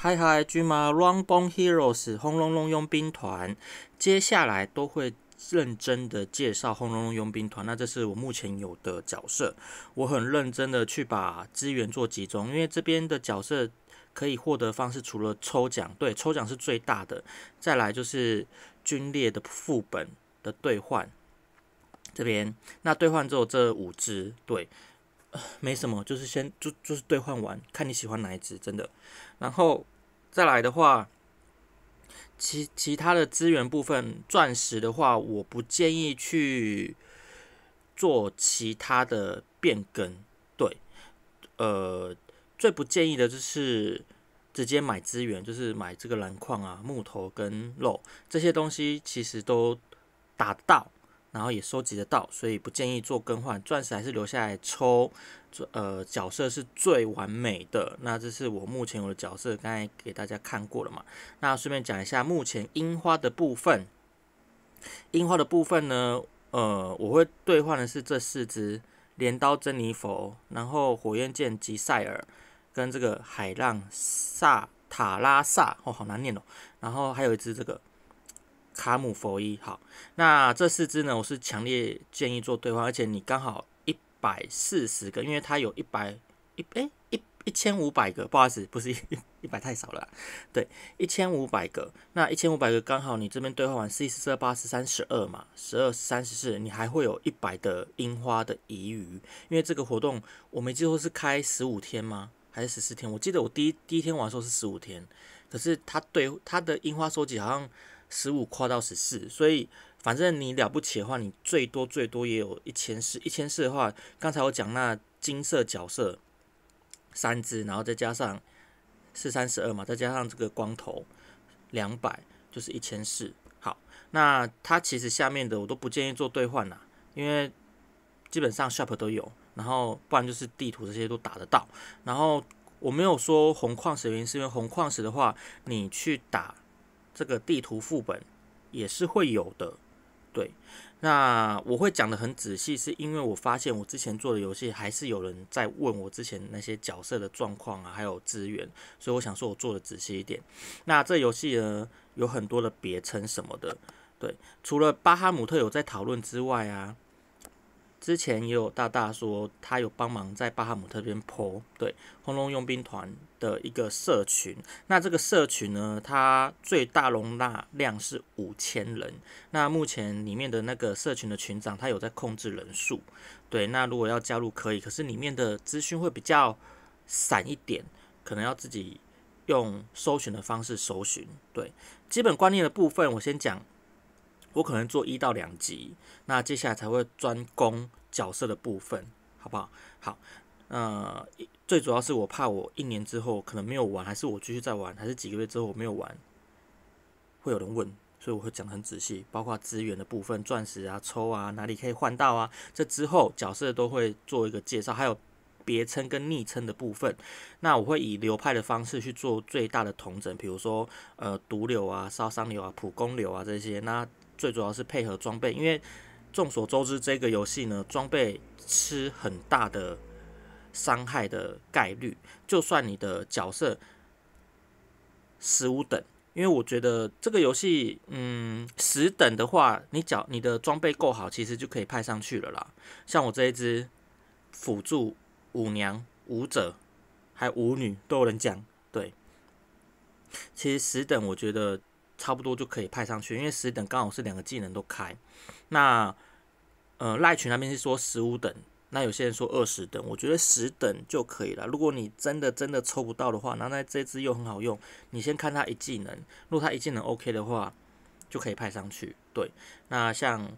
嗨嗨，巨妈，Run Bone Heroes，轰隆隆佣兵团，接下来都会认真的介绍轰隆隆佣兵团。那这是我目前有的角色，我很认真的去把资源做集中，因为这边的角色可以获得方式除了抽奖，对，抽奖是最大的，再来就是军列的副本的兑换，这边那兑换之后这五只，对。没什么，就是先就就是兑换完，看你喜欢哪一只，真的。然后再来的话，其其他的资源部分，钻石的话，我不建议去做其他的变更。对，呃，最不建议的就是直接买资源，就是买这个蓝矿啊、木头跟肉这些东西，其实都打到。然后也收集得到，所以不建议做更换，钻石还是留下来抽。这呃角色是最完美的。那这是我目前我的角色，刚才给大家看过了嘛？那顺便讲一下，目前樱花的部分，樱花的部分呢，呃，我会兑换的是这四只镰刀珍妮佛，然后火焰剑吉塞尔，跟这个海浪萨塔拉萨，哦，好难念哦。然后还有一只这个。卡姆佛伊好，那这四支呢？我是强烈建议做兑换，而且你刚好一百四十个，因为它有一百一哎一一千五百个，不好意思，不是一百太少了，对一千五百个，那一千五百个刚好你这边兑换完，四四四八十三十二嘛，十二三十四，你还会有一百的樱花的遗余，因为这个活动我没记错是开十五天吗？还是十四天？我记得我第一第一天玩的时候是十五天，可是它兑它的樱花收集好像。十五跨到十四，所以反正你了不起的话，你最多最多也有一千四。一千四的话，刚才我讲那金色角色三只，然后再加上是三十二嘛，再加上这个光头两百，就是一千四。好，那它其实下面的我都不建议做兑换啦，因为基本上 shop 都有，然后不然就是地图这些都打得到。然后我没有说红矿石，原因，是因为红矿石的话，你去打。这个地图副本也是会有的，对。那我会讲的很仔细，是因为我发现我之前做的游戏还是有人在问我之前那些角色的状况啊，还有资源，所以我想说我做的仔细一点。那这游戏呢，有很多的别称什么的，对。除了巴哈姆特有在讨论之外啊。之前也有大大说，他有帮忙在巴哈姆特这边铺对《轰隆佣兵团》的一个社群。那这个社群呢，它最大容纳量是五千人。那目前里面的那个社群的群长，他有在控制人数。对，那如果要加入可以，可是里面的资讯会比较散一点，可能要自己用搜寻的方式搜寻。对，基本观念的部分我先讲，我可能做一到两集，那接下来才会专攻。角色的部分，好不好？好，呃，最主要是我怕我一年之后可能没有玩，还是我继续在玩，还是几个月之后我没有玩，会有人问，所以我会讲很仔细，包括资源的部分、钻石啊、抽啊、哪里可以换到啊，这之后角色都会做一个介绍，还有别称跟昵称的部分。那我会以流派的方式去做最大的统整，比如说呃毒瘤啊、烧伤流啊、普攻流啊这些。那最主要是配合装备，因为。众所周知，这个游戏呢，装备吃很大的伤害的概率。就算你的角色十五等，因为我觉得这个游戏，嗯，十等的话，你角你的装备够好，其实就可以派上去了啦。像我这一支辅助舞娘、舞者还舞女都有人讲，对。其实十等我觉得差不多就可以派上去因为十等刚好是两个技能都开。那，呃，赖群那边是说十五等，那有些人说二十等，我觉得十等就可以了。如果你真的真的抽不到的话，那那这只又很好用，你先看它一技能，如果它一技能 OK 的话，就可以派上去。对，那像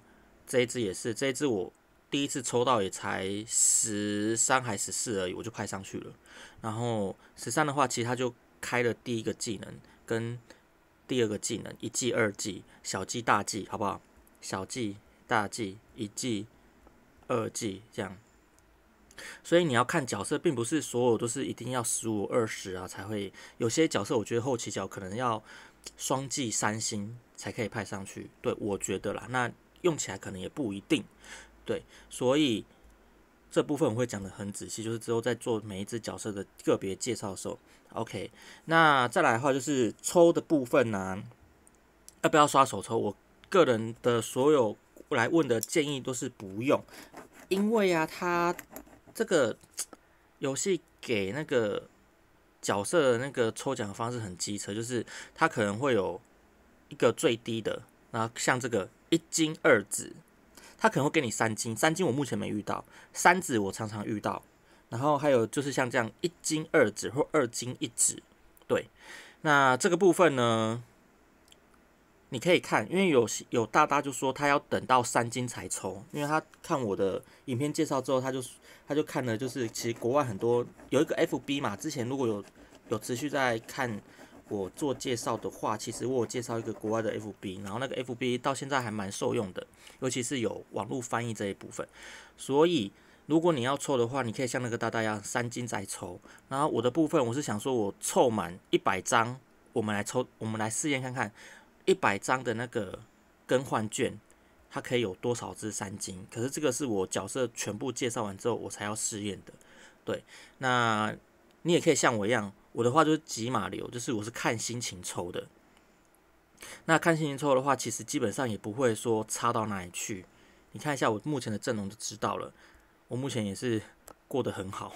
这一只也是，这一只我第一次抽到也才十三还十四而已，我就派上去了。然后十三的话，其实它就开了第一个技能跟第二个技能，一技二技，小技大技，好不好？小计、大计、一计、二计，这样。所以你要看角色，并不是所有都是一定要十五二十啊才会。有些角色我觉得后期角可能要双计三星才可以派上去。对我觉得啦，那用起来可能也不一定。对，所以这部分我会讲的很仔细，就是之后在做每一只角色的个别介绍的时候。OK，那再来的话就是抽的部分呢，要不要刷手抽？我。个人的所有来问的建议都是不用，因为啊，他这个 游戏给那个角色的那个抽奖方式很机车，就是他可能会有一个最低的，然后像这个一金二紫，他可能会给你三金，三金我目前没遇到，三紫我常常遇到，然后还有就是像这样一金二紫或二金一紫，对，那这个部分呢？你可以看，因为有有大大就说他要等到三金才抽，因为他看我的影片介绍之后，他就他就看了，就是其实国外很多有一个 F B 嘛，之前如果有有持续在看我做介绍的话，其实我介绍一个国外的 F B，然后那个 F B 到现在还蛮受用的，尤其是有网络翻译这一部分。所以如果你要抽的话，你可以像那个大大一样三金再抽。然后我的部分我是想说，我凑满一百张，我们来抽，我们来试验看看。一百张的那个更换券，它可以有多少只三金？可是这个是我角色全部介绍完之后我才要试验的。对，那你也可以像我一样，我的话就是几码流，就是我是看心情抽的。那看心情抽的话，其实基本上也不会说差到哪里去。你看一下我目前的阵容就知道了，我目前也是过得很好。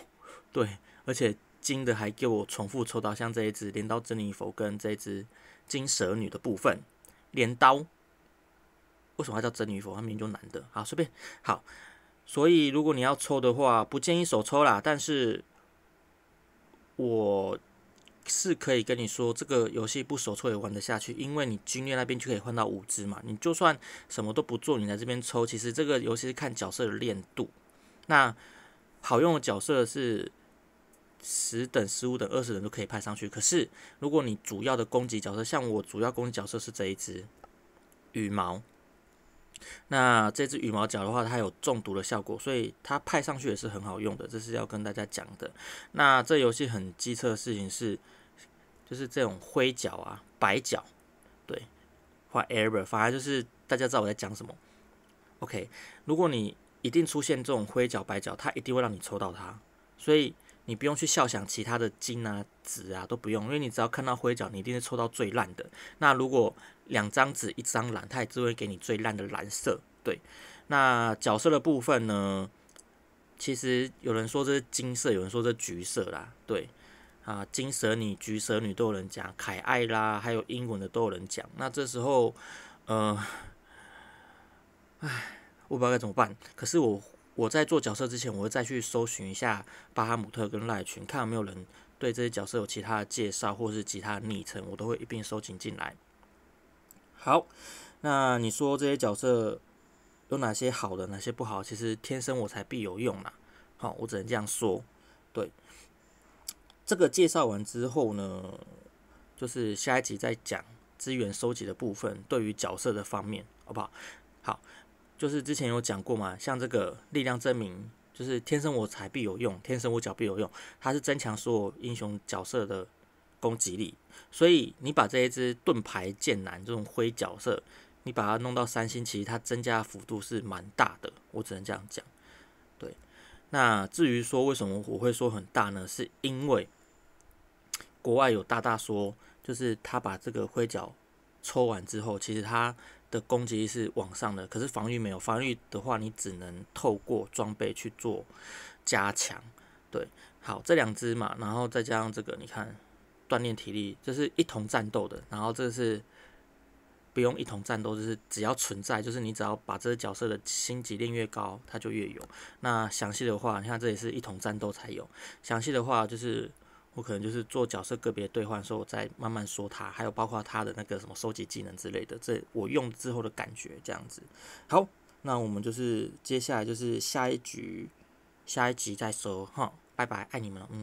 对，而且。金的还给我重复抽到，像这一只镰刀珍女佛跟这一只金蛇女的部分。镰刀为什么叫珍女佛？它明明就男的。好，随便好。所以如果你要抽的话，不建议手抽啦。但是我是可以跟你说，这个游戏不手抽也玩得下去，因为你军练那边就可以换到五只嘛。你就算什么都不做，你在这边抽，其实这个游戏是看角色的练度。那好用的角色是。十等、十五等、二十等都可以派上去。可是，如果你主要的攻击角色，像我主要攻击角色是这一只羽毛，那这只羽毛脚的话，它有中毒的效果，所以它派上去也是很好用的。这是要跟大家讲的。那这游戏很机车的事情是，就是这种灰脚啊、白脚，对，画 error，反而就是大家知道我在讲什么。OK，如果你一定出现这种灰脚、白脚，它一定会让你抽到它，所以。你不用去笑想其他的金啊、紫啊都不用，因为你只要看到灰角，你一定是抽到最烂的。那如果两张纸一张蓝，它也只会给你最烂的蓝色。对，那角色的部分呢？其实有人说这是金色，有人说这是橘色啦。对，啊，金蛇女、橘蛇女都有人讲，凯爱拉还有英文的都有人讲。那这时候，嗯，哎，我不知道该怎么办。可是我。我在做角色之前，我会再去搜寻一下巴哈姆特跟赖群，看有没有人对这些角色有其他的介绍或者是其他的昵称，我都会一并收集进来。好，那你说这些角色有哪些好的，哪些不好？其实天生我才必有用啦。好，我只能这样说。对，这个介绍完之后呢，就是下一集再讲资源收集的部分，对于角色的方面，好不好？好。就是之前有讲过嘛，像这个力量证明，就是天生我材必有用，天生我脚必有用，它是增强所有英雄角色的攻击力。所以你把这一支盾牌剑男这种灰角色，你把它弄到三星，其实它增加幅度是蛮大的。我只能这样讲。对，那至于说为什么我会说很大呢？是因为国外有大大说，就是他把这个灰脚抽完之后，其实他。的攻击力是往上的，可是防御没有防御的话，你只能透过装备去做加强。对，好，这两只嘛，然后再加上这个，你看锻炼体力就是一同战斗的，然后这是不用一同战斗，就是只要存在，就是你只要把这个角色的星级练越高，它就越有。那详细的话，你看这也是一同战斗才有。详细的话就是。我可能就是做角色个别兑换时候再慢慢说他，还有包括他的那个什么收集技能之类的，这我用之后的感觉这样子。好，那我们就是接下来就是下一局，下一集再说哈，拜拜，爱你们，嗯。